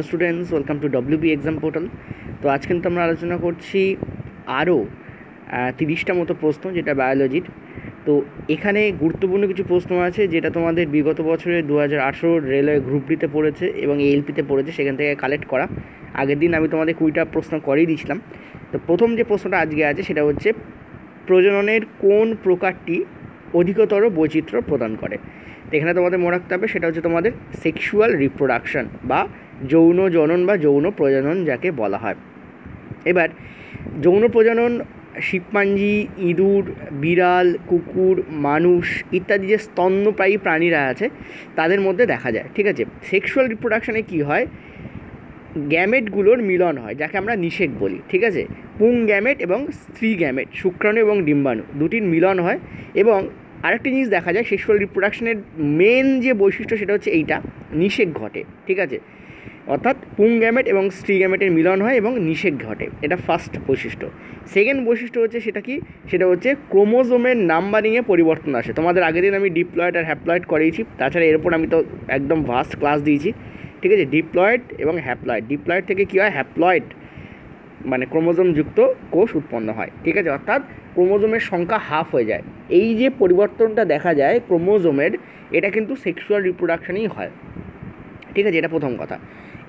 hello students welcome to WB exam portal তো আজ কিন্তু আমরা আলোচনা করছি আরও তিরিশটা মতো প্রশ্ন যেটা বায়োলজির তো এখানে গুরুত্বপূর্ণ কিছু প্রশ্ন আছে যেটা তোমাদের বিগত বছরে দু হাজার আঠেরো রেলওয়ে গ্রুপ ডিতে পড়েছে এবং এলপিতে পড়েছে সেখান থেকে কালেক্ট করা আগের দিন আমি তোমাদের কুড়িটা প্রশ্ন করেই দিয়েছিলাম তো প্রথম যে প্রশ্নটা আজকে আছে সেটা হচ্ছে প্রজননের কোন প্রকারটি অধিকতর বৈচিত্র্য প্রদান করে তো এখানে তোমাদের মনে রাখতে হবে সেটা হচ্ছে তোমাদের সেক্সুয়াল রিপ্রোডাকশান বা যৌন জনন বা যৌন প্রজনন যাকে বলা হয় এবার যৌন প্রজনন শিবপাঞ্জি ইঁদুর বিড়াল কুকুর মানুষ ইত্যাদি যে স্তন্যপ্রায়ী প্রাণীরা আছে তাদের মধ্যে দেখা যায় ঠিক আছে সেক্সুয়াল রিপ্রোডাকশানে কী হয় গ্যামেটগুলোর মিলন হয় যাকে আমরা নিষেক বলি ঠিক আছে পুং গ্যামেট এবং স্ত্রী গ্যামেট শুক্রাণু এবং ডিম্বাণু দুটির মিলন হয় এবং আরেকটি জিনিস দেখা যায় সেক্সুয়াল রিপ্রোডাকশনের মেন যে বৈশিষ্ট্য সেটা হচ্ছে এইটা নিষেক ঘটে ঠিক আছে অর্থাৎ পুং গ্যামেট এবং স্ত্রী গ্যামেটের মিলন হয় এবং নিষেক ঘটে এটা ফার্স্ট বৈশিষ্ট্য সেকেন্ড বৈশিষ্ট্য হচ্ছে সেটা কি সেটা হচ্ছে ক্রোমোজোমের নাম্বারিংয়ে পরিবর্তন আসে তোমাদের আগের দিন আমি ডিপ্লয়েড আর হ্যাপ্লয়েড করিয়েছি তাছাড়া এরপর আমি তো একদম ভাস্ট ক্লাস দিয়েছি ঠিক আছে ডিপ্লয়েড এবং হ্যাপ্লয়েড ডিপ্লয়েড থেকে কী হয় হ্যাপ্লয়েড মানে ক্রোমোজোমযুক্ত কোষ উৎপন্ন হয় ঠিক আছে অর্থাৎ ক্রোমোজোমের সংখ্যা হাফ হয়ে যায় এই যে পরিবর্তনটা দেখা যায় ক্রোমোজোমের এটা কিন্তু সেক্সুয়াল রিপ্রোডাকশানেই হয় ঠিক আছে এটা প্রথম কথা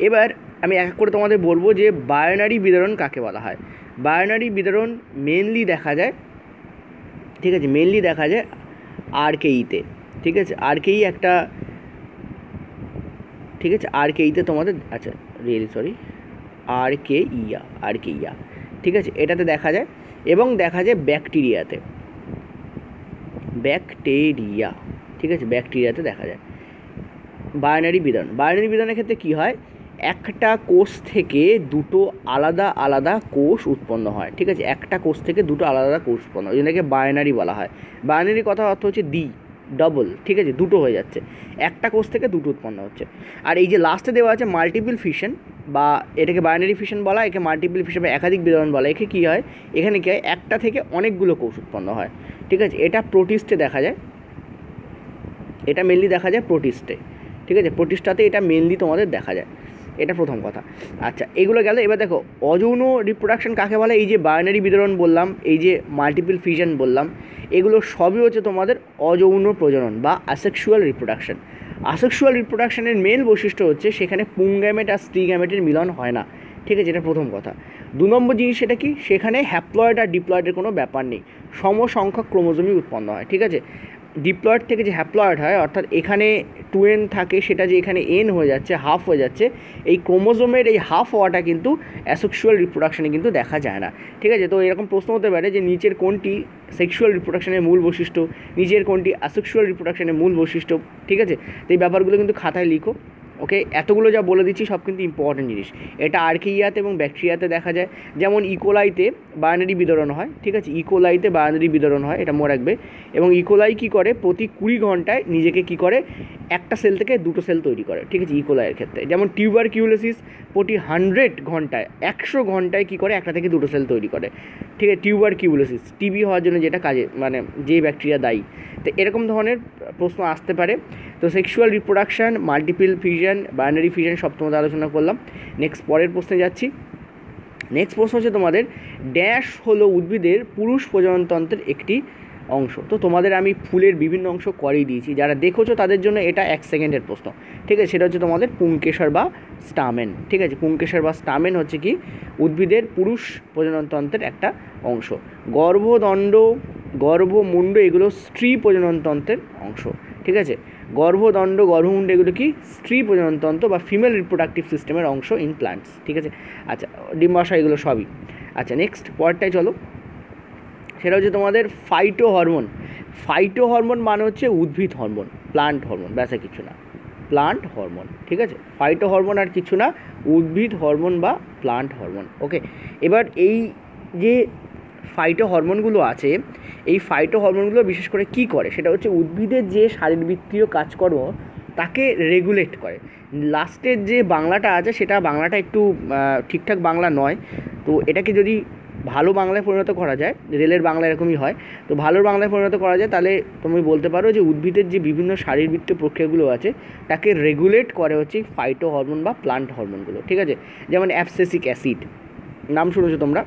এবার আমি এক করে তোমাদের বলবো যে বায়োনারি বিতরণ কাকে বলা হয় বায়োনারি বিতরণ মেনলি দেখা যায় ঠিক আছে মেনলি দেখা যায় আরকেইতে e ঠিক আছে আরকেই e একটা ঠিক আছে আরকেইতে e তোমাদের আচ্ছা রিয়েলি সরি আর কে ইয়া আর কে ইয়া ঠিক আছে এটাতে দেখা যায় এবং দেখা যায় ব্যাকটেরিয়াতে ব্যাকটেরিয়া ঠিক আছে ব্যাকটেরিয়াতে দেখা যায় বায়োনারি বিধান বায়োনারি বিধানের ক্ষেত্রে কী হয় একটা কোষ থেকে দুটো আলাদা আলাদা কোষ উৎপন্ন হয় ঠিক আছে একটা কোষ থেকে দুটো আলাদা আলাদা কোষ উৎপন্ন হয় যেটাকে বায়নারি বলা হয় বায়নারি কথা অর্থ হচ্ছে দি ডবল ঠিক আছে দুটো হয়ে যাচ্ছে একটা কোষ থেকে দুটো উৎপন্ন হচ্ছে আর এই যে লাস্টে দেওয়া আছে মাল্টিপল ফিশন বা এটাকে বাইনারি ফিশন বলা একে মাল্টিপল ফিশন বা একাধিক বিতরণ বলা একে কী হয় এখানে কী হয় একটা থেকে অনেকগুলো কোষ উৎপন্ন হয় ঠিক আছে এটা প্রোটিস্টে দেখা যায় এটা মেনলি দেখা যায় প্রোটিস্টে ঠিক আছে প্রোটিস্টাতে এটা মেনলি তোমাদের দেখা যায় এটা প্রথম কথা আচ্ছা এগুলো গেল এবার দেখো অযৌন রিপ্রোডাকশন কাকে বলে এই যে বাইনারি বিতরণ বললাম এই যে মাল্টিপল ফিউশন বললাম এগুলো সবই হচ্ছে তোমাদের অযৌন প্রজনন বা অ্যাসেক্সুয়াল রিপ্রোডাকশন অ্যাসেক্সুয়াল রিপ্রোডাকশনের মেল বৈশিষ্ট্য হচ্ছে সেখানে পুং গ্যামেট আর স্ত্রী গ্যামেটের মিলন হয় না ঠিক আছে এটা প্রথম কথা দু নম্বর জিনিস সেটা কি সেখানে হ্যাপ্লয়েড আর ডিপ্লয়েডের কোনো ব্যাপার নেই সমসংখ্যক ক্রোমোজোমই উৎপন্ন হয় ঠিক আছে ডিপ্লয়েড থেকে যে হ্যাপ্লয়েড হয় অর্থাৎ এখানে টু এন থাকে সেটা যে এখানে এন হয়ে যাচ্ছে হাফ হয়ে যাচ্ছে এই ক্রোমোজোমের এই হাফ হওয়াটা কিন্তু অ্যাসেক্সুয়াল রিপ্রোডাকশানে কিন্তু দেখা যায় না ঠিক আছে তো এরকম প্রশ্ন হতে পারে যে নিচের কোনটি সেক্সুয়াল রিপ্রোডাকশানের মূল বৈশিষ্ট্য নিজের কোনটি অ্যাসেক্সুয়াল রিপ্রোডাকশানের মূল বৈশিষ্ট্য ঠিক আছে তো এই ব্যাপারগুলো কিন্তু খাতায় লিখো ওকে এতগুলো যা বলে দিচ্ছি সব কিন্তু ইম্পর্টেন্ট জিনিস এটা আর্কিয়াতে এবং ব্যাকটেরিয়াতে দেখা যায় যেমন ইকোলাইতে বায়ানারি বিতরণ হয় ঠিক আছে ইকোলাইতে বায়ানারি বিতরণ হয় এটা মনে রাখবে এবং ইকোলাই কি করে প্রতি কুড়ি ঘন্টায় নিজেকে কি করে একটা সেল থেকে দুটো সেল তৈরি করে ঠিক আছে ইকোলাইয়ের ক্ষেত্রে যেমন টিউবার কিউলোসিস প্রতি হান্ড্রেড ঘন্টায় একশো ঘন্টায় কি করে একটা থেকে দুটো সেল তৈরি করে ঠিক আছে টিউবার কিউলোসিস টিবি হওয়ার জন্য যেটা কাজে মানে যে ব্যাকটেরিয়া দায়ী তো এরকম ধরনের প্রশ্ন আসতে পারে তো sexual reproduction multiple fusion binary fusion সব তোমাদের আলোচনা করলাম নেক্সট পরের প্রশ্নে যাচ্ছি নেক্সট প্রশ্ন হচ্ছে তোমাদের ড্যাশ হলো উদ্ভিদের পুরুষ প্রজননতন্ত্রের একটি অংশ তো তোমাদের আমি ফুলের বিভিন্ন অংশ করেই দিয়েছি যারা দেখেছো তাদের জন্য এটা এক সেকেন্ডের প্রশ্ন ঠিক আছে সেটা হচ্ছে তোমাদের পুংকেশর বা স্টামেন ঠিক আছে পুংকেশর বা স্টামেন হচ্ছে কি উদ্ভিদের পুরুষ প্রজননতন্ত্রের একটা অংশ গর্ভদণ্ড গর্ভমুণ্ড এগুলো স্ত্রী প্রজননতন্ত্রের অংশ ঠিক আছে গর্ভদণ্ড গর্ভমুণ্ড এগুলো কি স্ত্রী প্রজননতন্ত্র বা ফিমেল রিপ্রোডাক্টিভ সিস্টেমের অংশ ইন প্লান্টস ঠিক আছে আচ্ছা ডিম্বাশয় এগুলো সবই আচ্ছা নেক্সট পরটাই চলো সেটা হচ্ছে তোমাদের ফাইটো হরমোন ফাইটো হরমোন মানে হচ্ছে উদ্ভিদ হরমোন প্লান্ট হরমোন ব্যাসা কিছু না প্লান্ট হরমোন ঠিক আছে ফাইটো হরমোন আর কিছু না উদ্ভিদ হরমোন বা প্লান্ট হরমোন ওকে এবার এই যে ফাইটো হরমোনগুলো আছে এই ফাইটো হরমোনগুলো বিশেষ করে কি করে সেটা হচ্ছে উদ্ভিদের যে শারীরবৃত্তীয় কাজকর্ম তাকে রেগুলেট করে লাস্টের যে বাংলাটা আছে সেটা বাংলাটা একটু ঠিকঠাক বাংলা নয় তো এটাকে যদি ভালো বাংলায় পরিণত করা যায় রেলের বাংলা এরকমই হয় তো ভালো বাংলায় পরিণত করা যায় তাহলে তুমি বলতে পারো যে উদ্ভিদের যে বিভিন্ন শারীরবৃত্তীয় প্রক্রিয়াগুলো আছে তাকে রেগুলেট করে হচ্ছে ফাইটো হরমোন বা প্লান্ট হরমোনগুলো ঠিক আছে যেমন অ্যাপসেসিক অ্যাসিড নাম শুনেছো তোমরা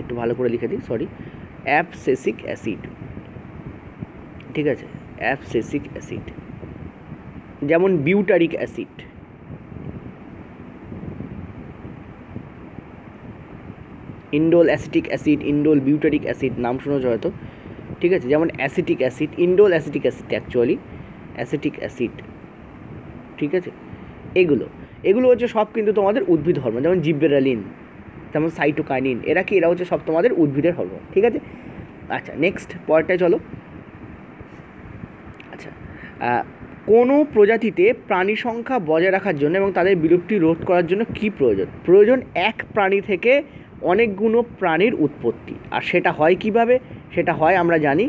একটু ভালো করে লিখে দিই সরি অ্যাপসেসিক অ্যাসিড ঠিক আছে অ্যাপসেসিক অ্যাসিড যেমন butyric acid indole acetic acid indole butyric acid নাম শুনেছ হয়তো ঠিক আছে যেমন acetic acid indole acetic acid actually acetic acid ঠিক আছে এগুলো এগুলো হচ্ছে সব কিন্তু তোমাদের উদ্ভিদ ধর্ম যেমন জিব্বেরালিন যেমন সাইটোকাইনিন এরা কি এরা হচ্ছে সব তোমাদের উদ্ভিদের হরমোন ঠিক আছে আচ্ছা নেক্সট পরেরটায় চলো আচ্ছা কোনো প্রজাতিতে প্রাণী সংখ্যা বজায় রাখার জন্য এবং তাদের বিলুপ্তি রোধ করার জন্য কি প্রয়োজন প্রয়োজন এক প্রাণী থেকে অনেকগুলো প্রাণীর উৎপত্তি আর সেটা হয় কিভাবে সেটা হয় আমরা জানি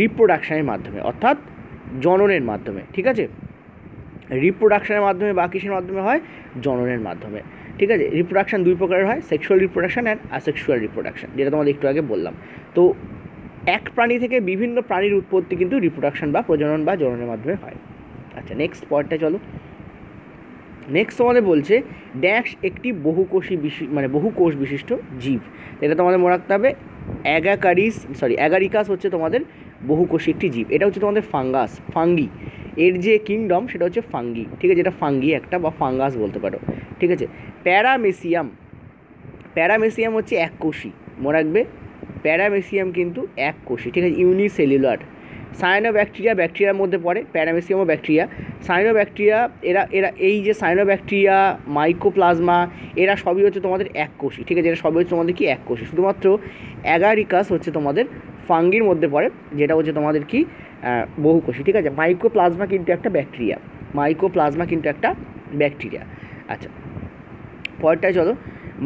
রিপ্রোডাকশানের মাধ্যমে অর্থাৎ জননের মাধ্যমে ঠিক আছে রিপ্রোডাকশানের মাধ্যমে বা কিসের মাধ্যমে হয় জননের মাধ্যমে ঠিক আছে রিপ্রোডাকশান দুই প্রকারের হয় sexual reproduction and asexual reproduction যেটা তোমাদের একটু আগে বললাম তো এক প্রাণী থেকে বিভিন্ন প্রাণীর উৎপত্তি কিন্তু রিপ্রোডাকশান বা প্রজনন বা জননের মাধ্যমে হয় আচ্ছা নেক্সট পয়েন্টটা চলো নেক্সট তোমাদের বলছে ড্যাশ একটি বহুকোষী বিশি মানে বহু কোষ বিশিষ্ট জীব এটা তোমাদের মনে রাখতে হবে অ্যাগাকারিস সরি অ্যাগারিকাস হচ্ছে তোমাদের বহুকোষী একটি জীব এটা হচ্ছে তোমাদের ফাঙ্গাস ফাঙ্গি এর যে কিংডম সেটা হচ্ছে ফাঙ্গি ঠিক আছে এটা ফাঙ্গি একটা বা ফাঙ্গাস বলতে পারো ঠিক আছে প্যারামেসিয়াম প্যারামেসিয়াম হচ্ছে এক কোষি মনে রাখবে প্যারামেসিয়াম কিন্তু কোষি ঠিক আছে ইউনিসেলুলার ব্যাকটেরিয়া ব্যাকটেরিয়ার মধ্যে পড়ে প্যারামেসিয়াম ও ব্যাকটেরিয়া ব্যাকটেরিয়া এরা এরা এই যে সায়ানোব্যাকটেরিয়া মাইক্রোপ্লাজমা এরা সবই হচ্ছে তোমাদের এক কোষি ঠিক আছে এরা সবই হচ্ছে তোমাদের কি এক কোষি শুধুমাত্র অ্যাগারিকাস হচ্ছে তোমাদের ফাঙ্গির মধ্যে পড়ে যেটা হচ্ছে তোমাদের কি বহুকোষী ঠিক আছে মাইক্রোপ্লাজমা কিন্তু একটা ব্যাকটেরিয়া মাইক্রোপ্লাজমা কিন্তু একটা ব্যাকটেরিয়া আচ্ছা পরেরটায় চলো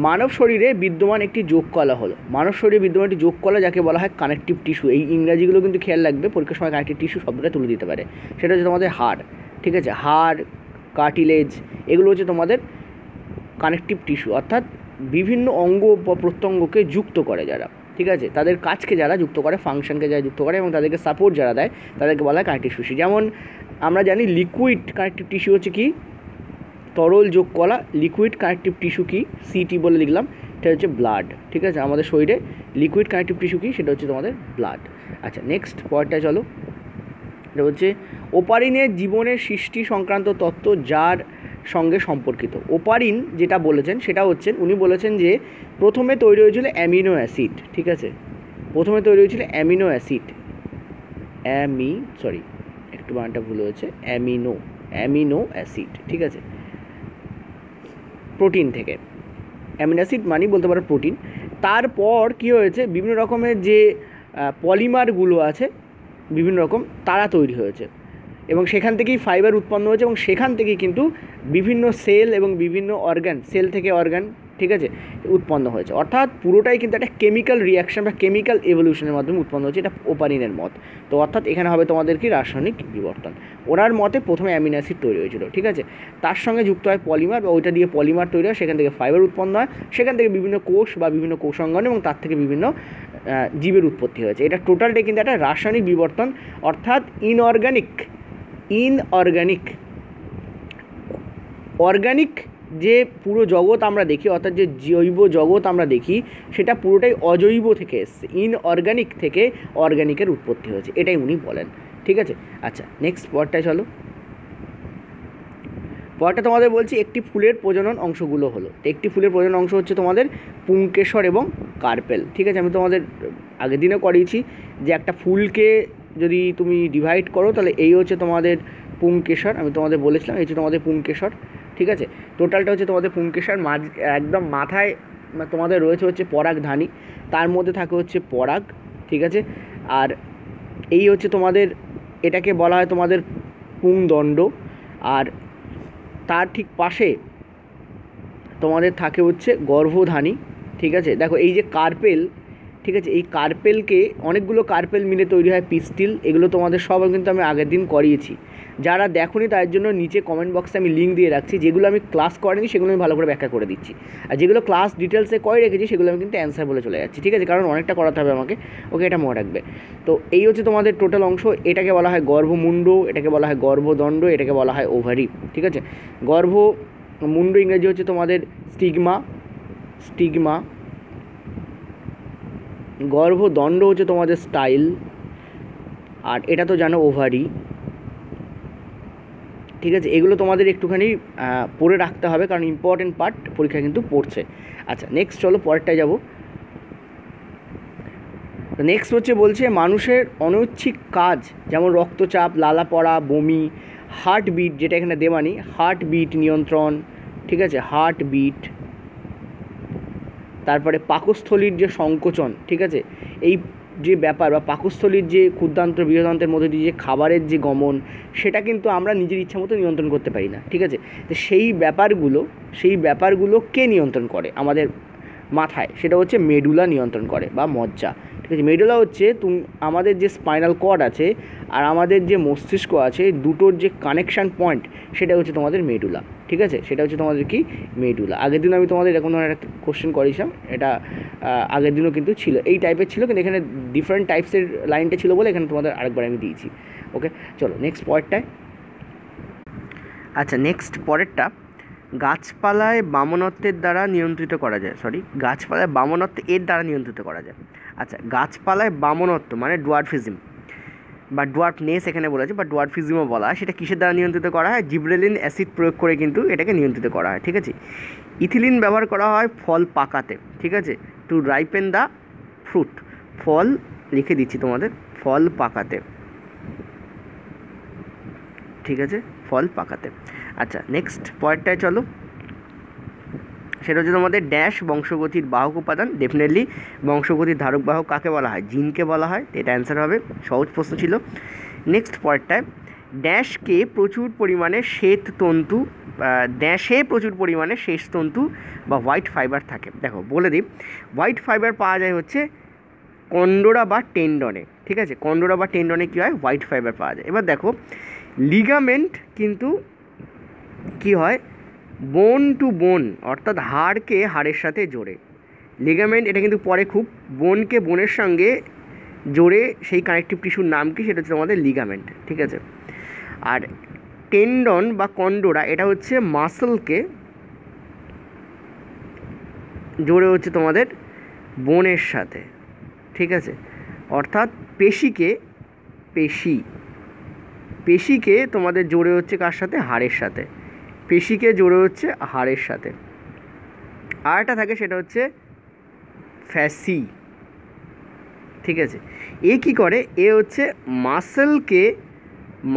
মানব শরীরে বিদ্যমান একটি যোগকলা হলো মানব শরীরে বিদ্যমান একটি যোগকলা যাকে বলা হয় কানেকটিভ টিস্যু এই ইংরাজিগুলো কিন্তু খেয়াল রাখবে পরীক্ষার সময় কানেকটিভ টিস্যু শব্দটা তুলে দিতে পারে সেটা হচ্ছে তোমাদের হাড় ঠিক আছে হাড় কার্টিলেজ এগুলো হচ্ছে তোমাদের কানেকটিভ টিস্যু অর্থাৎ বিভিন্ন অঙ্গ বা প্রত্যঙ্গকে যুক্ত করে যারা ঠিক আছে তাদের কাজকে যারা যুক্ত করে ফাংশনকে যারা যুক্ত করে এবং তাদেরকে সাপোর্ট যারা দেয় তাদেরকে বলা হয় কানেক্টিভ টিস্যু যেমন আমরা জানি লিকুইড কানেক্টিভ টিস্যু হচ্ছে কি তরল যোগ করা লিকুইড কানেক্টিভ টিস্যু কি সিটি বলে লিখলাম এটা হচ্ছে ব্লাড ঠিক আছে আমাদের শরীরে লিকুইড কানেক্টিভ টিস্যু কি সেটা হচ্ছে তোমাদের ব্লাড আচ্ছা নেক্সট পয়েন্টটা চলো এটা হচ্ছে ওপারিনের জীবনের সৃষ্টি সংক্রান্ত তত্ত্ব যার সঙ্গে সম্পর্কিত ওপারিন যেটা বলেছেন সেটা হচ্ছেন উনি বলেছেন যে প্রথমে তৈরি হয়েছিল অ্যামিনো অ্যাসিড ঠিক আছে প্রথমে তৈরি হয়েছিল অ্যামিনো অ্যাসিড অ্যামি সরি একটু বানানটা ভুল হয়েছে অ্যামিনো অ্যামিনো অ্যাসিড ঠিক আছে প্রোটিন থেকে অ্যামিনো অ্যাসিড মানি বলতে পারো প্রোটিন তারপর কি হয়েছে বিভিন্ন রকমের যে পলিমারগুলো আছে বিভিন্ন রকম তারা তৈরি হয়েছে এবং সেখান থেকেই ফাইবার উৎপন্ন হয়েছে এবং সেখান থেকেই কিন্তু বিভিন্ন সেল এবং বিভিন্ন অর্গান সেল থেকে অর্গান ঠিক আছে উৎপন্ন হয়েছে অর্থাৎ পুরোটাই কিন্তু একটা কেমিক্যাল রিয়াকশান বা কেমিক্যাল এভলিউশনের মাধ্যমে উৎপন্ন হয়েছে এটা ওপারিনের মত তো অর্থাৎ এখানে হবে তোমাদের কি রাসায়নিক বিবর্তন ওনার মতে প্রথমে অ্যামিনো অ্যাসিড তৈরি হয়েছিল ঠিক আছে তার সঙ্গে যুক্ত হয় পলিমার বা ওইটা দিয়ে পলিমার তৈরি হয় সেখান থেকে ফাইবার উৎপন্ন হয় সেখান থেকে বিভিন্ন কোষ বা বিভিন্ন কোষঙ্গন এবং তার থেকে বিভিন্ন জীবের উৎপত্তি হয়েছে এটা টোটালটাই কিন্তু একটা রাসায়নিক বিবর্তন অর্থাৎ ইনঅর্গ্যানিক ইনঅর্গ্যানিক অর্গ্যানিক যে পুরো জগৎ আমরা দেখি অর্থাৎ যে জৈব জগৎ আমরা দেখি সেটা পুরোটাই অজৈব থেকে এসছে ইনঅর্গ্যানিক থেকে অর্গ্যানিকের উৎপত্তি হয়েছে এটাই উনি বলেন ঠিক আছে আচ্ছা নেক্সট পরটায় চলো পরটা তোমাদের বলছি একটি ফুলের প্রজনন অংশগুলো হলো একটি ফুলের প্রজনন অংশ হচ্ছে তোমাদের পুঙ্কেশ্বর এবং কার্পেল ঠিক আছে আমি তোমাদের আগের দিনে করিয়েছি যে একটা ফুলকে যদি তুমি ডিভাইড করো তাহলে এই হচ্ছে তোমাদের পুংকেশর আমি তোমাদের বলেছিলাম এই হচ্ছে তোমাদের পুংকেশর ঠিক আছে টোটালটা হচ্ছে তোমাদের পুংকেশর মাঝ একদম মাথায় মানে তোমাদের রয়েছে হচ্ছে পরাগধানী তার মধ্যে থাকে হচ্ছে পরাগ ঠিক আছে আর এই হচ্ছে তোমাদের এটাকে বলা হয় তোমাদের পুংদণ্ড আর তার ঠিক পাশে তোমাদের থাকে হচ্ছে গর্ভধানী ঠিক আছে দেখো এই যে কার্পেল ঠিক আছে এই কার্পেলকে অনেকগুলো কার্পেল মিলে তৈরি হয় পিস্টিল এগুলো তোমাদের সব কিন্তু আমি আগের দিন করিয়েছি যারা দেখোনি তার জন্য নিচে কমেন্ট বক্সে আমি লিঙ্ক দিয়ে রাখছি যেগুলো আমি ক্লাস করেনি সেগুলো আমি ভালো করে ব্যাখ্যা করে দিচ্ছি আর যেগুলো ক্লাস ডিটেলসে করে রেখেছি সেগুলো আমি কিন্তু অ্যান্সার বলে চলে যাচ্ছি ঠিক আছে কারণ অনেকটা করাতে হবে আমাকে ওকে এটা মনে রাখবে তো এই হচ্ছে তোমাদের টোটাল অংশ এটাকে বলা হয় গর্ভমুণ্ড এটাকে বলা হয় গর্ভদণ্ড এটাকে বলা হয় ওভারি ঠিক আছে গর্ভ মুন্ড ইংরেজি হচ্ছে তোমাদের স্টিগমা স্টিগমা গর্ভদণ্ড হচ্ছে তোমাদের স্টাইল আর এটা তো জানো ওভারি ঠিক আছে এগুলো তোমাদের একটুখানি পড়ে রাখতে হবে কারণ ইম্পর্টেন্ট পার্ট পরীক্ষা কিন্তু পড়ছে আচ্ছা নেক্সট চলো পরেরটায় যাবো নেক্সট হচ্ছে বলছে মানুষের অনৈচ্ছিক কাজ যেমন রক্তচাপ লালা পড়া বমি হার্টবিট যেটা এখানে দেওয়া নেই হার্টবিট নিয়ন্ত্রণ ঠিক আছে হার্টবিট তারপরে পাকস্থলীর যে সংকোচন ঠিক আছে এই যে ব্যাপার বা পাকস্থলীর যে ক্ষুদ্রান্ত্র বৃহদান্তের মধ্যে দিয়ে যে খাবারের যে গমন সেটা কিন্তু আমরা নিজের ইচ্ছা মতো নিয়ন্ত্রণ করতে পারি না ঠিক আছে তো সেই ব্যাপারগুলো সেই ব্যাপারগুলো কে নিয়ন্ত্রণ করে আমাদের মাথায় সেটা হচ্ছে মেডুলা নিয়ন্ত্রণ করে বা মজ্জা ঠিক আছে মেডুলা হচ্ছে তুম আমাদের যে স্পাইনাল কর্ড আছে আর আমাদের যে মস্তিষ্ক আছে দুটোর যে কানেকশান পয়েন্ট সেটা হচ্ছে তোমাদের মেডুলা ঠিক আছে সেটা হচ্ছে তোমাদের কি মেডুলা আগের দিন আমি তোমাদের এরকম ধরনের একটা কোশ্চেন করেছিলাম এটা আগের দিনও কিন্তু ছিল এই টাইপের ছিল কিন্তু এখানে ডিফারেন্ট টাইপসের লাইনটা ছিল বলে এখানে তোমাদের আরেকবার আমি দিয়েছি ওকে চলো নেক্সট পয়েন্টটায় আচ্ছা নেক্সট পরেরটা গাছপালায় বামনত্বের দ্বারা নিয়ন্ত্রিত করা যায় সরি গাছপালায় বামনত্ব এর দ্বারা নিয়ন্ত্রিত করা যায় আচ্ছা গাছপালায় বামনত্ব মানে ডোয়ার্ফিজম বা নেস এখানে বলেছে বা ফিজিমও বলা হয় সেটা কিসের দ্বারা নিয়ন্ত্রিত করা হয় জিব্রেলিন অ্যাসিড প্রয়োগ করে কিন্তু এটাকে নিয়ন্ত্রিত করা হয় ঠিক আছে ইথিলিন ব্যবহার করা হয় ফল পাকাতে ঠিক আছে টু রাইপেন দ্য ফ্রুট ফল লিখে দিচ্ছি তোমাদের ফল পাকাতে ঠিক আছে ফল পাকাতে আচ্ছা নেক্সট পয়েন্টটায় চলো সেটা হচ্ছে তোমাদের ড্যাশ বংশগতির বাহক উপাদান ডেফিনেটলি বংশগতির ধারক বাহক কাকে বলা হয় জিনকে বলা হয় এটা অ্যান্সার হবে সহজ প্রশ্ন ছিল নেক্সট পয়েন্টটায় ড্যাশকে প্রচুর পরিমাণে শ্বেত তন্তু ড্যাশে প্রচুর পরিমাণে শেষ তন্তু বা হোয়াইট ফাইবার থাকে দেখো বলে দিই হোয়াইট ফাইবার পাওয়া যায় হচ্ছে কন্ডোরা বা টেন্ডনে ঠিক আছে কন্ডোরা বা টেন্ডনে কী হয় হোয়াইট ফাইবার পাওয়া যায় এবার দেখো লিগামেন্ট কিন্তু কি হয় বোন টু বোন অর্থাৎ হাড়কে হাড়ের সাথে জোরে লিগামেন্ট এটা কিন্তু পরে খুব বোনকে বোনের সঙ্গে জোরে সেই কানেকটিভ টিস্যুর নাম কি সেটা হচ্ছে আমাদের লিগামেন্ট ঠিক আছে আর টেন্ডন বা কন্ডোরা এটা হচ্ছে মাসলকে জোরে হচ্ছে তোমাদের বোনের সাথে ঠিক আছে অর্থাৎ পেশিকে পেশি পেশিকে তোমাদের জোরে হচ্ছে কার সাথে হাড়ের সাথে পেশিকে জোড়ে হচ্ছে হাড়ের সাথে আরেকটা থাকে সেটা হচ্ছে ফ্যাসি ঠিক আছে এ কি করে এ হচ্ছে মাসেলকে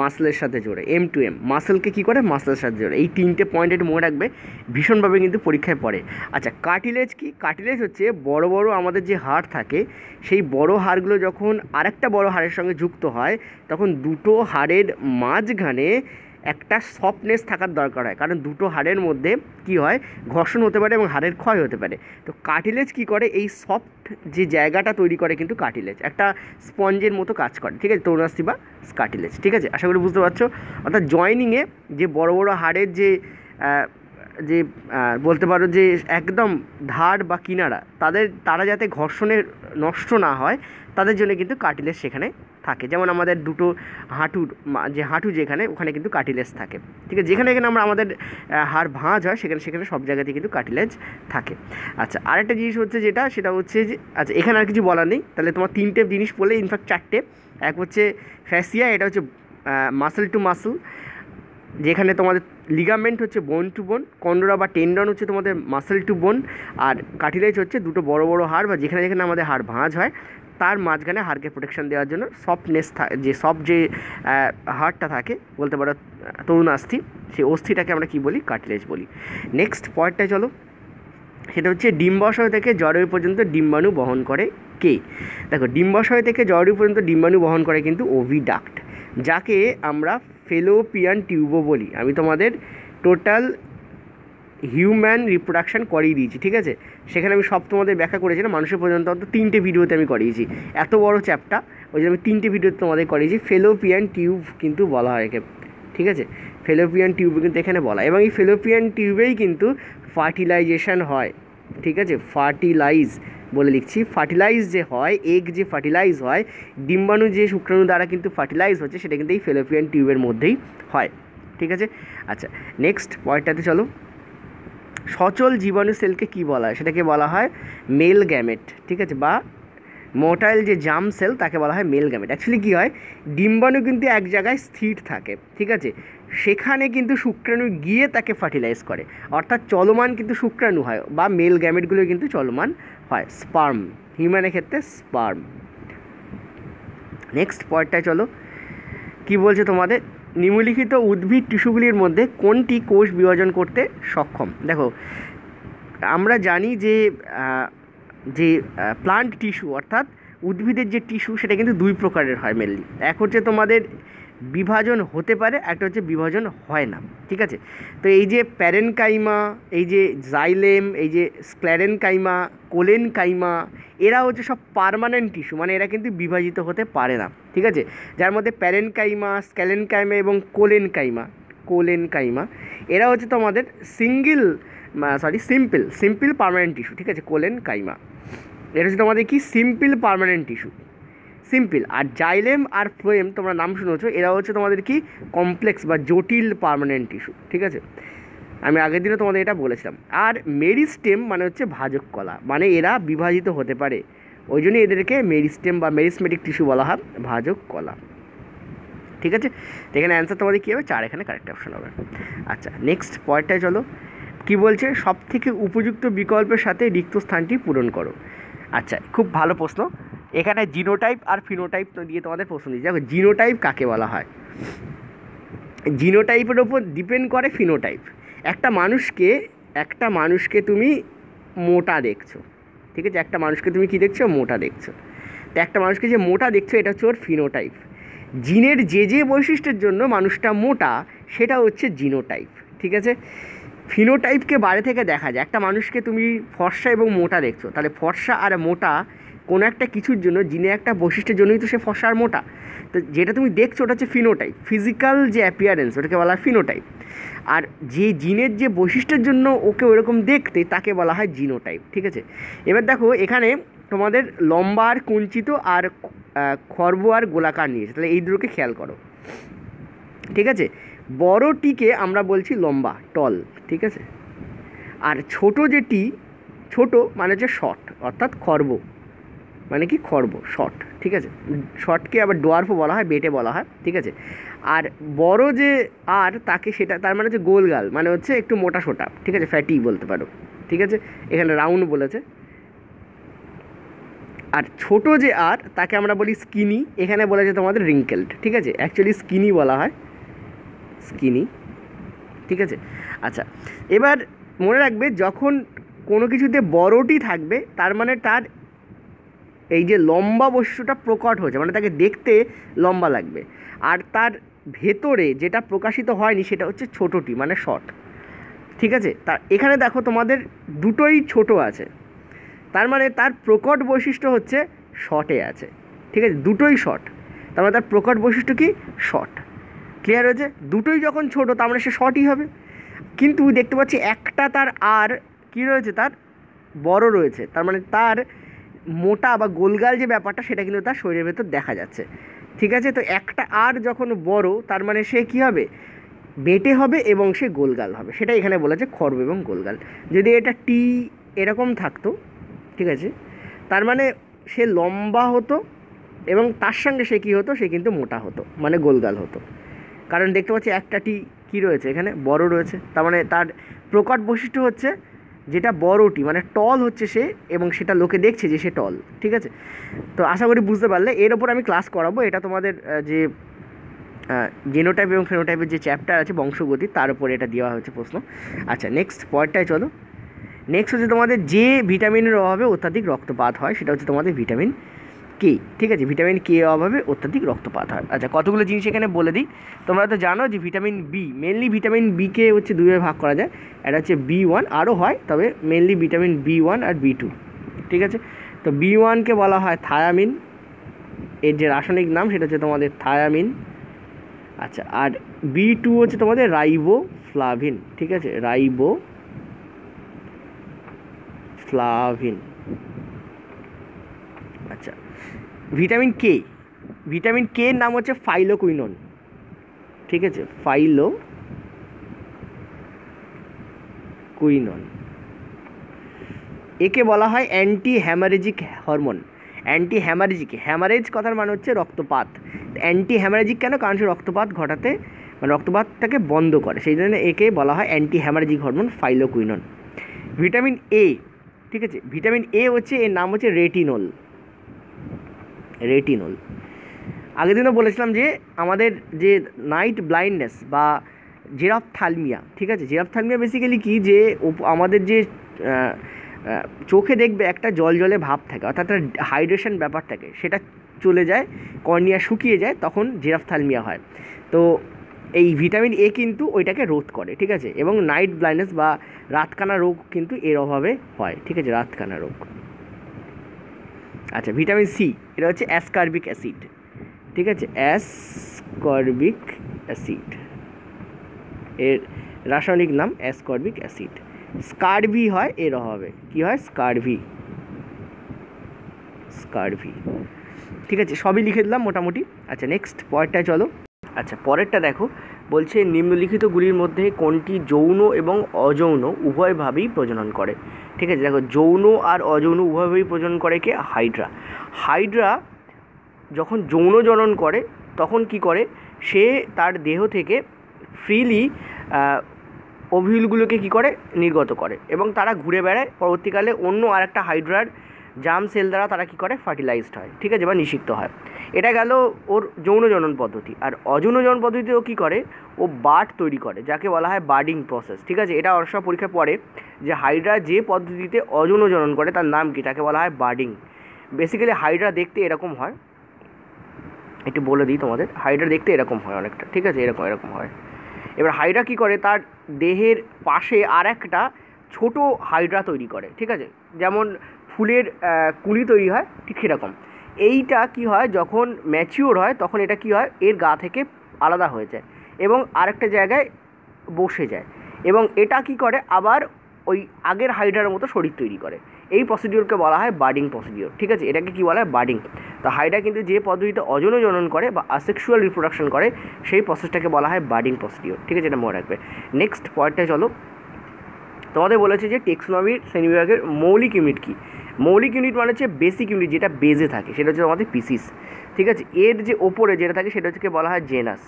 মাসলের সাথে জোরে এম টু এম মাসেলকে কী করে মাসলের সাথে জোরে এই তিনটে পয়েন্ট একটু মনে রাখবে ভীষণভাবে কিন্তু পরীক্ষায় পড়ে আচ্ছা কাটিলেজ কি কার্টিলেজ হচ্ছে বড় বড় আমাদের যে হাড় থাকে সেই বড় হাড়গুলো যখন আরেকটা বড় হাড়ের সঙ্গে যুক্ত হয় তখন দুটো হাড়ের মাঝখানে একটা সফটনেস থাকার দরকার হয় কারণ দুটো হাড়ের মধ্যে কি হয় ঘর্ষণ হতে পারে এবং হাড়ের ক্ষয় হতে পারে তো কার্টিলেজ কি করে এই সফট যে জায়গাটা তৈরি করে কিন্তু কার্টিলেজ একটা স্পঞ্জের মতো কাজ করে ঠিক আছে তরুণাস্থি বা কার্টিলেজ ঠিক আছে আশা করি বুঝতে পারছো অর্থাৎ জয়নিংয়ে যে বড় বড় হাড়ের যে যে বলতে পারো যে একদম ধার বা কিনারা তাদের তারা যাতে ঘর্ষণের নষ্ট না হয় তাদের জন্য কিন্তু কার্টিলেজ সেখানে থাকে যেমন আমাদের দুটো হাঁটুর যে হাঁটু যেখানে ওখানে কিন্তু কাটিলেজ থাকে ঠিক আছে যেখানে এখানে আমরা আমাদের হাড় ভাঁজ হয় সেখানে সেখানে সব জায়গাতে কিন্তু কাটিলেজ থাকে আচ্ছা আরেকটা জিনিস হচ্ছে যেটা সেটা হচ্ছে যে আচ্ছা এখানে আর কিছু বলার নেই তাহলে তোমার তিনটে জিনিস বলে ইনফ্যাক্ট চারটে এক হচ্ছে ফ্যাসিয়া এটা হচ্ছে মাসেল টু মাসেল যেখানে তোমাদের লিগামেন্ট হচ্ছে বোন টু বোন কন্ডরা বা টেন্ডন হচ্ছে তোমাদের মাসেল টু বোন আর কাটিলেজ হচ্ছে দুটো বড় বড় হাড় বা যেখানে যেখানে আমাদের হাড় ভাঁজ হয় তার মাঝখানে হাড়কে প্রোটেকশান দেওয়ার জন্য সফটনেস যে সফট যে হাড়টা থাকে বলতে পারো তরুণ অস্থি সেই অস্থিটাকে আমরা কি বলি কাটলেজ বলি নেক্সট পয়েন্টটা চলো সেটা হচ্ছে ডিম্বাশয় থেকে জরায়ু পর্যন্ত ডিম্বাণু বহন করে কে দেখো ডিম্বাশয় থেকে জরায়ু পর্যন্ত ডিম্বাণু বহন করে কিন্তু ওভিডাক্ট যাকে আমরা ফেলোপিয়ান টিউবও বলি আমি তোমাদের টোটাল হিউম্যান রিপ্রোডাকশান করিয়ে দিয়েছি ঠিক আছে সেখানে আমি সব তোমাদের ব্যাখ্যা করেছিলাম মানুষের পর্যন্ত অন্তত তিনটে ভিডিওতে আমি করিয়েছি এত বড় চ্যাপটা ওই জন্য আমি তিনটে ভিডিওতে তোমাদের করিয়েছি ফেলোপিয়ান টিউব কিন্তু বলা হয় একে ঠিক আছে ফেলোপিয়ান টিউব কিন্তু এখানে বলা এবং এই ফেলোপিয়ান টিউবেই কিন্তু ফার্টিলাইজেশান হয় ঠিক আছে ফার্টিলাইজ বলে লিখছি ফার্টিলাইজ যে হয় এগ যে ফার্টিলাইজ হয় ডিম্বাণু যে শুক্রাণু দ্বারা কিন্তু ফার্টিলাইজ হচ্ছে সেটা কিন্তু এই ফেলোপিয়ান টিউবের মধ্যেই হয় ঠিক আছে আচ্ছা নেক্সট পয়েন্টটাতে চলো সচল জীবাণু সেলকে কি বলা হয় সেটাকে বলা হয় মেল গ্যামেট ঠিক আছে বা মোটাইল যে জাম সেল তাকে বলা হয় মেল গ্যামেট অ্যাকচুয়ালি কী হয় ডিম্বাণু কিন্তু এক জায়গায় স্থির থাকে ঠিক আছে সেখানে কিন্তু শুক্রাণু গিয়ে তাকে ফার্টিলাইজ করে অর্থাৎ চলমান কিন্তু শুক্রাণু হয় বা মেল গ্যামেটগুলো কিন্তু চলমান হয় স্পার্ম হিউম্যানের ক্ষেত্রে স্পার্ম নেক্সট পয়েন্টটায় চলো কি বলছে তোমাদের নিম্নলিখিত উদ্ভিদ টিস্যুগুলির মধ্যে কোনটি কোষ বিভাজন করতে সক্ষম দেখো আমরা জানি যে যে প্লান্ট টিস্যু অর্থাৎ উদ্ভিদের যে টিস্যু সেটা কিন্তু দুই প্রকারের হয় মেনলি এক হচ্ছে তোমাদের বিভাজন হতে পারে একটা হচ্ছে বিভাজন হয় না ঠিক আছে তো এই যে প্যারেনকাইমা এই যে জাইলেম এই যে স্ক্ল্যারেনকাইমা কোলেনকাইমা এরা হচ্ছে সব পারমানেন্ট টিস্যু মানে এরা কিন্তু বিভাজিত হতে পারে না ঠিক আছে যার মধ্যে প্যারেনকাইমা স্ক্যালেনকাইমা এবং কোলেনকাইমা কোলেনকাইমা এরা হচ্ছে তোমাদের single sorry simple simple permanent tissue ঠিক আছে কোলেনকাইমা এটা হচ্ছে তোমাদের কি সিম্পল পারমানেন্ট টিস্যু সিম্পল আর জাইলেম আর ফ্লোয়েম তোমরা নাম শুনেছো এরা হচ্ছে তোমাদের কি কমপ্লেক্স বা জটিল পারমানেন্ট ইস্যু ঠিক আছে আমি আগের দিনে তোমাদের এটা বলেছিলাম আর মেরিস্টেম মানে হচ্ছে ভাজক কলা মানে এরা বিভাজিত হতে পারে ওই জন্যই এদেরকে মেরিস্টেম বা মেরিসমেটিক টিস্যু বলা হয় ভাজক কলা ঠিক আছে তো এখানে অ্যান্সার তোমাদের কী হবে চার এখানে কারেক্ট অপশান হবে আচ্ছা নেক্সট পয়েন্টটা চলো কি বলছে সব থেকে উপযুক্ত বিকল্পের সাথে রিক্ত স্থানটি পূরণ করো আচ্ছা খুব ভালো প্রশ্ন এখানে জিনোটাইপ আর ফিনোটাইপ দিয়ে তোমাদের প্রশ্ন দিচ্ছি দেখো জিনোটাইপ কাকে বলা হয় জিনোটাইপের ওপর ডিপেন্ড করে ফিনোটাইপ একটা মানুষকে একটা মানুষকে তুমি মোটা দেখছো ঠিক আছে একটা মানুষকে তুমি কি দেখছো মোটা দেখছো তো একটা মানুষকে যে মোটা দেখছো এটা হচ্ছে ওর ফিনোটাইপ জিনের যে যে বৈশিষ্ট্যের জন্য মানুষটা মোটা সেটা হচ্ছে জিনোটাইপ ঠিক আছে ফিনোটাইপকে বাইরে থেকে দেখা যায় একটা মানুষকে তুমি ফর্সা এবং মোটা দেখছো তাহলে ফর্সা আর মোটা কোনো একটা কিছুর জন্য জিনে একটা বৈশিষ্ট্যের জন্যই তো সে ফসার মোটা তো যেটা তুমি দেখছো ওটা হচ্ছে ফিনোটাইপ ফিজিক্যাল যে অ্যাপিয়ারেন্স ওটাকে বলা হয় ফিনোটাইপ আর যে জিনের যে বৈশিষ্ট্যের জন্য ওকে ওরকম দেখতে তাকে বলা হয় জিনোটাইপ ঠিক আছে এবার দেখো এখানে তোমাদের লম্বা আর কুঞ্চিত আর খর্ব আর গোলাকার নিয়েছে তাহলে এই দুটোকে খেয়াল করো ঠিক আছে বড়টিকে আমরা বলছি লম্বা টল ঠিক আছে আর ছোট যেটি ছোট মানে হচ্ছে শর্ট অর্থাৎ খর্ব মানে কি খর্ব শর্ট ঠিক আছে শর্টকে আবার ডোয়ার্ফও বলা হয় বেটে বলা হয় ঠিক আছে আর বড় যে আর তাকে সেটা তার মানে হচ্ছে গোলগাল মানে হচ্ছে একটু মোটা সোটা ঠিক আছে ফ্যাটি বলতে পারো ঠিক আছে এখানে রাউন্ড বলেছে আর ছোট যে আর তাকে আমরা বলি স্কিনি এখানে বলা তোমাদের রিঙ্কেলড ঠিক আছে অ্যাকচুয়ালি স্কিনি বলা হয় স্কিনি ঠিক আছে আচ্ছা এবার মনে রাখবে যখন কোনো কিছুতে বড়টি থাকবে তার মানে তার এই যে লম্বা বস্তুটা প্রকট হয়েছে মানে তাকে দেখতে লম্বা লাগবে আর তার ভেতরে যেটা প্রকাশিত হয়নি সেটা হচ্ছে ছোটোটি মানে শর্ট ঠিক আছে তা এখানে দেখো তোমাদের দুটোই ছোট আছে তার মানে তার প্রকট বৈশিষ্ট্য হচ্ছে শর্টে আছে ঠিক আছে দুটোই শর্ট তার মানে তার প্রকট বৈশিষ্ট্য কি শর্ট ক্লিয়ার হয়েছে দুটোই যখন ছোট তার মানে সে শর্টই হবে কিন্তু দেখতে পাচ্ছি একটা তার আর কি রয়েছে তার বড় রয়েছে তার মানে তার মোটা বা গোলগাল যে ব্যাপারটা সেটা কিন্তু তার শরীরের ভেতর দেখা যাচ্ছে ঠিক আছে তো একটা আর যখন বড় তার মানে সে কী হবে বেটে হবে এবং সে গোলগাল হবে সেটা এখানে বলা যে খর্ব এবং গোলগাল যদি এটা টি এরকম থাকতো ঠিক আছে তার মানে সে লম্বা হতো এবং তার সঙ্গে সে কী হতো সে কিন্তু মোটা হতো মানে গোলগাল হতো কারণ দেখতে পাচ্ছি একটা টি কী রয়েছে এখানে বড় রয়েছে তার মানে তার প্রকট বৈশিষ্ট্য হচ্ছে যেটা বড়টি মানে টল হচ্ছে সে এবং সেটা লোকে দেখছে যে সে টল ঠিক আছে তো আশা করি বুঝতে পারলে এর ওপর আমি ক্লাস করাবো এটা তোমাদের যে জেনোটাইপ এবং ফেনোটাইপের যে চ্যাপ্টার আছে বংশগতি তার উপরে এটা দেওয়া হয়েছে প্রশ্ন আচ্ছা নেক্সট পয়েন্টটায় চলো নেক্সট হচ্ছে তোমাদের যে ভিটামিনের অভাবে অত্যাধিক রক্তপাত হয় সেটা হচ্ছে তোমাদের ভিটামিন কে ঠিক আছে ভিটামিন কে অভাবে অত্যাধিক রক্তপাত হয় আচ্ছা কতগুলো জিনিস এখানে বলে দিই তোমরা তো জানো যে ভিটামিন বি মেনলি ভিটামিন বিকে হচ্ছে দুইভাবে ভাগ করা যায় এটা হচ্ছে বি ওয়ান আরও হয় তবে মেনলি ভিটামিন বি ওয়ান আর বি টু ঠিক আছে তো বি ওয়ানকে বলা হয় থায়ামিন এর যে রাসায়নিক নাম সেটা হচ্ছে তোমাদের থায়ামিন আচ্ছা আর বি টু হচ্ছে তোমাদের রাইবো ফ্লাভিন ঠিক আছে riboflavin vitamin K vitamin K নাম হচ্ছে ফাইলোকুইনন ঠিক আছে ফাইলো কুইনন একে বলা হয় anti haemorrhagic hormone anti haemorrhagic haemorrhage কথার মানে হচ্ছে রক্তপাত অ্যান্টি হ্যামারেজিক কেন কারণ সে রক্তপাত ঘটাতে মানে রক্তপাতটাকে বন্ধ করে সেই জন্য একে বলা হয় anti haemorrhagic hormone phylloquinone vitamin A ঠিক আছে ভিটামিন এ হচ্ছে এর নাম হচ্ছে রেটিনল রেটিনল আগের দিনও বলেছিলাম যে আমাদের যে নাইট ব্লাইন্ডনেস বা থালমিয়া ঠিক আছে জেরাফ থালমিয়া বেসিক্যালি কি যে আমাদের যে চোখে দেখবে একটা জল জলে ভাব থাকে অর্থাৎ একটা হাইড্রেশন ব্যাপার থাকে সেটা চলে যায় কর্নিয়া শুকিয়ে যায় তখন জেরাফ থালমিয়া হয় তো এই ভিটামিন এ কিন্তু ওইটাকে রোধ করে ঠিক আছে এবং নাইট ব্লাইন্ডনেস বা রাতকানা রোগ কিন্তু এর অভাবে হয় ঠিক আছে রাতকানা রোগ আচ্ছা ভিটামিন সি এটা হচ্ছে অ্যাসকার্বিক অ্যাসিড ঠিক আছে অ্যাসকর্বিক অ্যাসিড এর রাসায়নিক নাম অ্যাসকর্বিক অ্যাসিড স্কার্ভি হয় এর হবে কি হয় স্কার্ভি স্কার্ভি ঠিক আছে সবই লিখে দিলাম মোটামুটি আচ্ছা নেক্সট পরেরটা চলো আচ্ছা পরেরটা দেখো বলছে নিম্নলিখিতগুলির মধ্যে কোনটি যৌন এবং অযৌন উভয়ভাবেই প্রজনন করে ঠিক আছে দেখো যৌন আর অযৌন উভয়ভাবেই প্রজনন করে কে হাইড্রা হাইড্রা যখন যৌন জনন করে তখন কি করে সে তার দেহ থেকে ফ্রিলি অভিলগুলোকে কি করে নির্গত করে এবং তারা ঘুরে বেড়ায় পরবর্তীকালে অন্য আরেকটা হাইড্রার জাম সেল দ্বারা তারা কি করে ফার্টিলাইজড হয় ঠিক আছে বা নিষিক্ত হয় এটা গেল ওর যৌন জনন পদ্ধতি আর অযৌন জনন পদ্ধতি ও কী করে ও বার্ড তৈরি করে যাকে বলা হয় বার্ডিং প্রসেস ঠিক আছে এটা অর্ষা পরীক্ষা পড়ে যে হাইড্রা যে পদ্ধতিতে অযৌন জনন করে তার নাম কি তাকে বলা হয় বার্ডিং বেসিক্যালি হাইড্রা দেখতে এরকম হয় একটু বলে দিই তোমাদের হাইড্রা দেখতে এরকম হয় অনেকটা ঠিক আছে এরকম এরকম হয় এবার হাইড্রা কী করে তার দেহের পাশে আর একটা ছোটো হাইড্রা তৈরি করে ঠিক আছে যেমন ফুলের কুলি তৈরি হয় ঠিক সেরকম এইটা কি হয় যখন ম্যাচিওর হয় তখন এটা কি হয় এর গা থেকে আলাদা হয়ে যায় এবং আরেকটা জায়গায় বসে যায় এবং এটা কি করে আবার ওই আগের হাইড্রার মতো শরীর তৈরি করে এই প্রসিডিওরকে বলা হয় বার্ডিং প্রসিডিওর ঠিক আছে এটাকে কী বলা হয় বার্ডিং তো হাইডা কিন্তু যে পদ্ধতিতে অজনও জনন করে বা আসেক্সুয়াল রিপ্রোডাকশন করে সেই প্রসেসটাকে বলা হয় বার্ডিং প্রসিডিওর ঠিক আছে এটা মনে রাখবে নেক্সট পয়েন্টটা চলো তোমাদের বলেছে যে শ্রেণী শ্রেণীবিভাগের মৌলিক ইউনিট কী মৌলিক ইউনিট মানে হচ্ছে বেসিক ইউনিট যেটা বেজে থাকে সেটা হচ্ছে আমাদের পিসিস ঠিক আছে এর যে ওপরে যেটা থাকে সেটা হচ্ছে বলা হয় জেনাস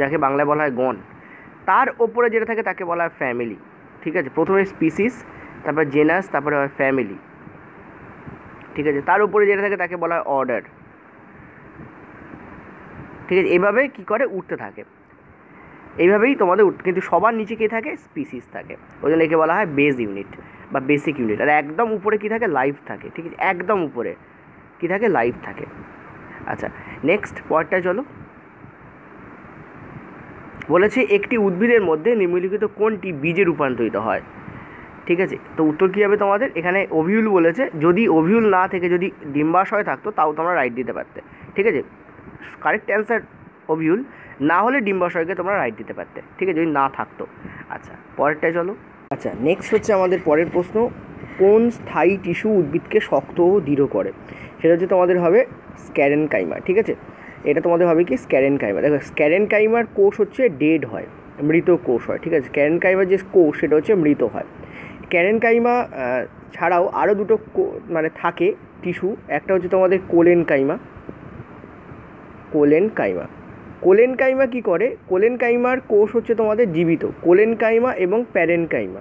যাকে বাংলায় বলা হয় গন তার ওপরে যেটা থাকে তাকে বলা হয় ফ্যামিলি ঠিক আছে প্রথমে স্পিসিস তারপর জেনাস তারপরে হয় ফ্যামিলি ঠিক আছে তার উপরে যেটা থাকে তাকে বলা হয় অর্ডার ঠিক আছে এভাবে কী করে উঠতে থাকে এইভাবেই তোমাদের কিন্তু সবার নিচে কী থাকে স্পিসিস থাকে ওই জন্য একে বলা হয় বেস ইউনিট বা বেসিক ইউনিট আর একদম উপরে কী থাকে লাইফ থাকে ঠিক আছে একদম উপরে কী থাকে লাইফ থাকে আচ্ছা নেক্সট পয়েন্টটা চলো বলেছে একটি উদ্ভিদের মধ্যে নিম্নলিখিত কোনটি বীজে রূপান্তরিত হয় ঠিক আছে তো উত্তর কী হবে তোমাদের এখানে অভিউল বলেছে যদি অভিউল না থেকে যদি ডিম্বাশয় থাকতো তাও তোমরা রাইট দিতে পারতে ঠিক আছে কারেক্ট অ্যান্সার অভিউল না হলে ডিম্বাশয়কে তোমরা রাইট দিতে পারতে ঠিক আছে যদি না থাকতো আচ্ছা পরেরটায় চলো আচ্ছা নেক্সট হচ্ছে আমাদের পরের প্রশ্ন কোন স্থায়ী টিস্যু উদ্ভিদকে শক্ত ও দৃঢ় করে সেটা হচ্ছে তোমাদের হবে স্ক্যারেন কাইমা ঠিক আছে এটা তোমাদের হবে কি স্ক্যারেন কাইমা দেখো স্ক্যারেন কাইমার কোষ হচ্ছে ডেড হয় মৃত কোষ হয় ঠিক আছে ক্যারেন কাইমার যে কোষ সেটা হচ্ছে মৃত হয় ক্যারেন কাইমা ছাড়াও আরও দুটো মানে থাকে টিস্যু একটা হচ্ছে তোমাদের collenchyma collenchyma collenchyma কী করে কোলেনকাইমার কোষ হচ্ছে তোমাদের জীবিত কোলেনকাইমা এবং প্যারেনকাইমা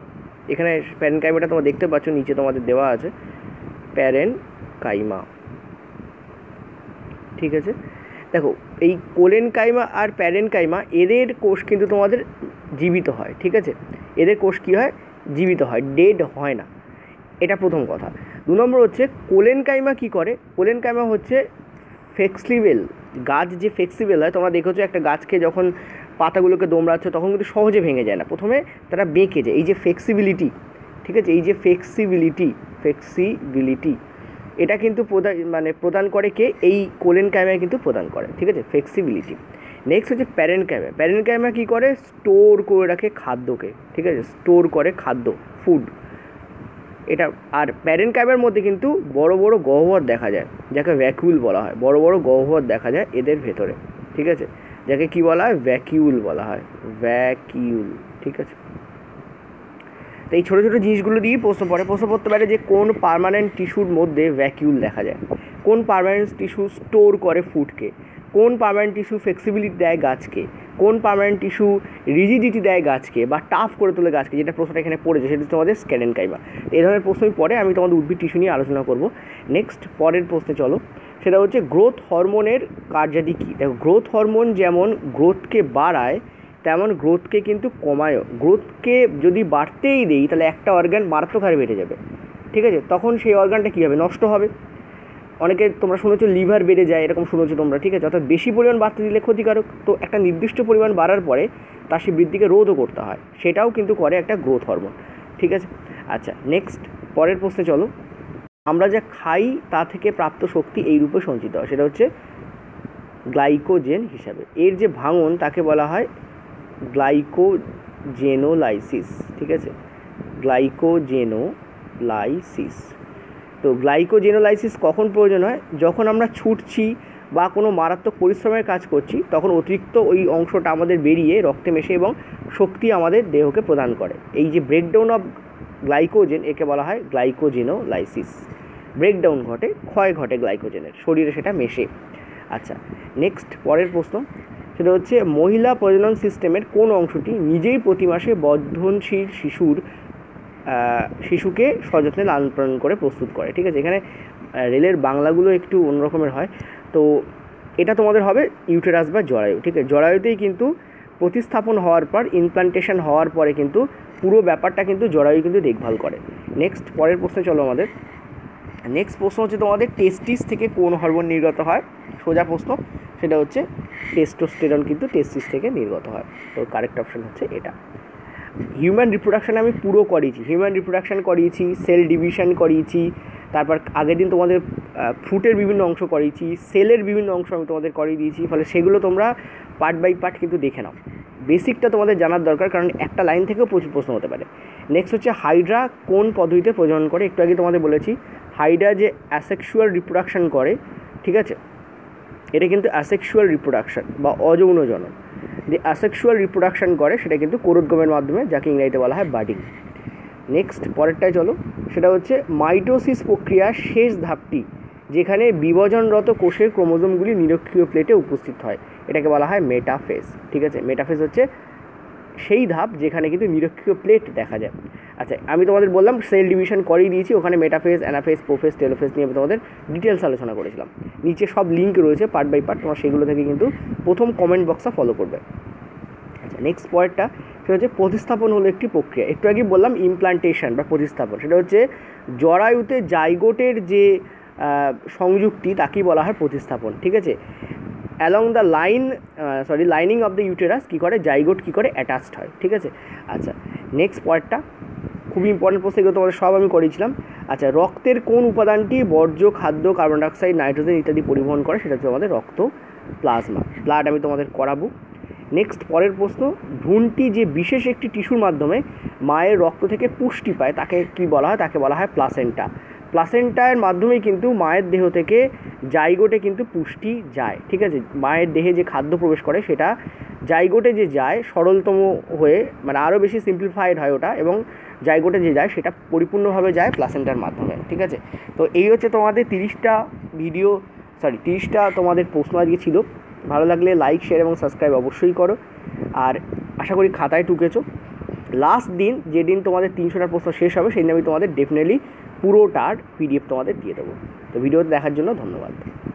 এখানে প্যারেনকাইমাটা তোমরা দেখতে পাচ্ছ নিচে তোমাদের দেওয়া আছে প্যারেনকাইমা ঠিক আছে দেখো এই কোলেনকাইমা আর প্যারেনকাইমা এদের কোষ কিন্তু তোমাদের জীবিত হয় ঠিক আছে এদের কোষ কী হয় জীবিত হয় ডেড হয় না এটা প্রথম কথা দু নম্বর হচ্ছে কোলেনকাইমা কী করে কোলেনকাইমা হচ্ছে ফ্লেক্সিবেল গাছ যে ফ্লেক্সিবেল হয় তোমরা দেখেছো একটা গাছকে যখন পাতাগুলোকে দোমড়াচ্ছ তখন কিন্তু সহজে ভেঙে যায় না প্রথমে তারা বেঁকে যায় এই যে ফ্লেক্সিবিলিটি ঠিক আছে এই যে ফ্লেক্সিবিলিটি ফ্লেক্সিবিলিটি এটা কিন্তু প্রদান মানে প্রদান করে কে এই কোলেন ক্যামেরা কিন্তু প্রদান করে ঠিক আছে ফ্লেক্সিবিলিটি নেক্সট হচ্ছে প্যারেন্ট ক্যামেরা প্যারেন্ট ক্যামেরা কী করে স্টোর করে রাখে খাদ্যকে ঠিক আছে স্টোর করে খাদ্য ফুড এটা আর প্যারেন ক্যাবের মধ্যে কিন্তু বড় বড় গহ্বর দেখা যায় যাকে ভ্যাকিউল বলা হয় বড় বড় গহ্বর দেখা যায় এদের ভেতরে ঠিক আছে যাকে কি বলা হয় ভ্যাকিউল বলা হয় ভ্যাকিউল ঠিক আছে তো এই ছোটো ছোটো জিনিসগুলো দিয়েই প্রশ্ন পড়ে প্রশ্ন পড়তে পারে যে কোন পারমানেন্ট টিস্যুর মধ্যে ভ্যাকিউল দেখা যায় কোন পারমানেন্ট টিস্যু স্টোর করে ফুডকে কোন পার্মানেন্ট টিস্যু ফ্লেক্সিবিলিটি দেয় গাছকে কোন পার্মানেন্ট টিস্যু রিজিডিটি দেয় গাছকে বা টাফ করে তোলে গাছকে যেটা প্রশ্নটা এখানে পড়েছে সেটা তোমাদের স্ক্যাডেন কাইবা এই ধরনের প্রশ্নই পরে আমি তোমাদের উদ্ভিদ টিস্যু নিয়ে আলোচনা করব নেক্সট পরের প্রশ্নে চলো সেটা হচ্ছে গ্রোথ হরমোনের কার্যাদি কী দেখো গ্রোথ হরমোন যেমন গ্রোথকে বাড়ায় তেমন গ্রোথকে কিন্তু কমায়ও গ্রোথকে যদি বাড়তেই দেই তাহলে একটা অর্গান মারাত্মক হারে বেড়ে যাবে ঠিক আছে তখন সেই অর্গানটা কী হবে নষ্ট হবে অনেকে তোমরা শুনেছো লিভার বেড়ে যায় এরকম শুনেছো তোমরা ঠিক আছে অর্থাৎ বেশি পরিমাণ বাড়তে দিলে ক্ষতিকারক তো একটা নির্দিষ্ট পরিমাণ বাড়ার পরে তার সে বৃদ্ধিকে রোধও করতে হয় সেটাও কিন্তু করে একটা গ্রোথ হরমোন ঠিক আছে আচ্ছা নেক্সট পরের প্রশ্নে চলো আমরা যা খাই তা থেকে প্রাপ্ত শক্তি এই রূপে সঞ্চিত হয় সেটা হচ্ছে গ্লাইকোজেন হিসাবে এর যে ভাঙন তাকে বলা হয় গ্লাইকোজেনোলাইসিস ঠিক আছে গ্লাইকোজেনোলাইসিস তো গ্লাইকোজেনোলাইসিস কখন প্রয়োজন হয় যখন আমরা ছুটছি বা কোনো মারাত্মক পরিশ্রমের কাজ করছি তখন অতিরিক্ত ওই অংশটা আমাদের বেরিয়ে রক্তে মেশে এবং শক্তি আমাদের দেহকে প্রদান করে এই যে ব্রেকডাউন অফ গ্লাইকোজেন একে বলা হয় গ্লাইকোজেনোলাইসিস ব্রেকডাউন ঘটে ক্ষয় ঘটে গ্লাইকোজেনের শরীরে সেটা মেশে আচ্ছা নেক্সট পরের প্রশ্ন সেটা হচ্ছে মহিলা প্রজনন সিস্টেমের কোন অংশটি নিজেই প্রতি মাসে বর্ধনশীল শিশুর শিশুকে সযত্নে লালন পালন করে প্রস্তুত করে ঠিক আছে এখানে রেলের বাংলাগুলো একটু অন্যরকমের হয় তো এটা তোমাদের হবে ইউটেরাস বা জরায়ু ঠিক আছে জরায়ুতেই কিন্তু প্রতিস্থাপন হওয়ার পর ইমপ্লান্টেশন হওয়ার পরে কিন্তু পুরো ব্যাপারটা কিন্তু জরায়ু কিন্তু দেখভাল করে নেক্সট পরের প্রশ্নে চলো আমাদের নেক্সট প্রশ্ন হচ্ছে তোমাদের টেস্টিস থেকে কোন হরমোন নির্গত হয় সোজা প্রশ্ন সেটা হচ্ছে টেস্টোস্টেরন কিন্তু টেস্টিস থেকে নির্গত হয় তো কারেক্ট অপশান হচ্ছে এটা হিউম্যান রিপ্রোডাকশান আমি পুরো করিয়েছি হিউম্যান রিপ্রোডাকশান করিয়েছি সেল ডিভিশন করিয়েছি তারপর আগের দিন তোমাদের ফ্রুটের বিভিন্ন অংশ করিয়েছি সেলের বিভিন্ন অংশ আমি তোমাদের করিয়ে দিয়েছি ফলে সেগুলো তোমরা পার্ট বাই পার্ট কিন্তু দেখে নাও বেসিকটা তোমাদের জানার দরকার কারণ একটা লাইন থেকেও প্রচুর প্রশ্ন হতে পারে নেক্সট হচ্ছে হাইড্রা কোন পদ্ধতিতে প্রজনন করে একটু আগে তোমাদের বলেছি হাইড্রা যে অ্যাসেক্সুয়াল রিপ্রোডাকশান করে ঠিক আছে এটা কিন্তু অ্যাসেক্সুয়াল রিপ্রোডাকশান বা অযৌনজনক যে অ্যাসেক্সুয়াল রিপ্রোডাকশান করে সেটা কিন্তু কোরোদগমের মাধ্যমে যাকে ইংরাজিতে বলা হয় বাডিং নেক্সট পরেরটায় চলো সেটা হচ্ছে মাইটোসিস প্রক্রিয়ার শেষ ধাপটি যেখানে বিভাজনরত কোষের ক্রোমোজোমগুলি নিরক্ষীয় প্লেটে উপস্থিত হয় এটাকে বলা হয় মেটাফেস ঠিক আছে মেটাফেস হচ্ছে সেই ধাপ যেখানে কিন্তু নিরক্ষীয় প্লেট দেখা যায় আচ্ছা আমি তোমাদের বললাম সেল ডিভিশন করেই দিয়েছি ওখানে মেটাফেস অ্যানাফেস প্রোফেস টেলোফেস নিয়ে আমি তোমাদের ডিটেলস আলোচনা করেছিলাম নিচে সব লিঙ্ক রয়েছে পার্ট বাই পার্ট তোমার সেগুলো থেকে কিন্তু প্রথম কমেন্ট বক্সটা ফলো করবে আচ্ছা নেক্সট পয়েন্টটা সেটা হচ্ছে প্রতিস্থাপন হলো একটি প্রক্রিয়া একটু আগে বললাম ইমপ্লান্টেশন বা প্রতিস্থাপন সেটা হচ্ছে জরায়ুতে জাইগোটের যে সংযুক্তি তাকেই বলা হয় প্রতিস্থাপন ঠিক আছে along the line sorry lining of the uterus কী করে জাইগোট কী করে অ্যাটাচড হয় ঠিক আছে আচ্ছা নেক্সট পয়েন্টটা খুবই ইম্পর্টেন্ট প্রশ্ন এগুলো তোমাদের সব আমি করেছিলাম আচ্ছা রক্তের কোন উপাদানটি বর্জ্য খাদ্য কার্বন ডাইঅক্সাইড নাইট্রোজেন ইত্যাদি পরিবহন করে সেটা হচ্ছে আমাদের রক্ত প্লাজমা ব্লাড আমি তোমাদের করাবো নেক্সট পরের প্রশ্ন ভ্রূণটি যে বিশেষ একটি টিস্যুর মাধ্যমে মায়ের রক্ত থেকে পুষ্টি পায় তাকে কি বলা হয় তাকে বলা হয় প্লাসেন্টা প্লাসেন্টার মাধ্যমেই কিন্তু মায়ের দেহ থেকে জাইগোটে কিন্তু পুষ্টি যায় ঠিক আছে মায়ের দেহে যে খাদ্য প্রবেশ করে সেটা জাইগোটে যে যায় সরলতম হয়ে মানে আরও বেশি সিম্পলিফাইড হয় ওটা এবং জায়গোটে যে যায় সেটা পরিপূর্ণভাবে যায় প্লাসেন্টার মাধ্যমে ঠিক আছে তো এই হচ্ছে তোমাদের তিরিশটা ভিডিও সরি তিরিশটা তোমাদের প্রশ্ন আজকে ছিল ভালো লাগলে লাইক শেয়ার এবং সাবস্ক্রাইব অবশ্যই করো আর আশা করি খাতায় টুকেছো লাস্ট দিন যেদিন তোমাদের তিনশোটার প্রশ্ন শেষ হবে সেই দিন আমি তোমাদের ডেফিনেটলি পুরোটার পিডিএফ তোমাদের দিয়ে দেবো তো ভিডিও দেখার জন্য ধন্যবাদ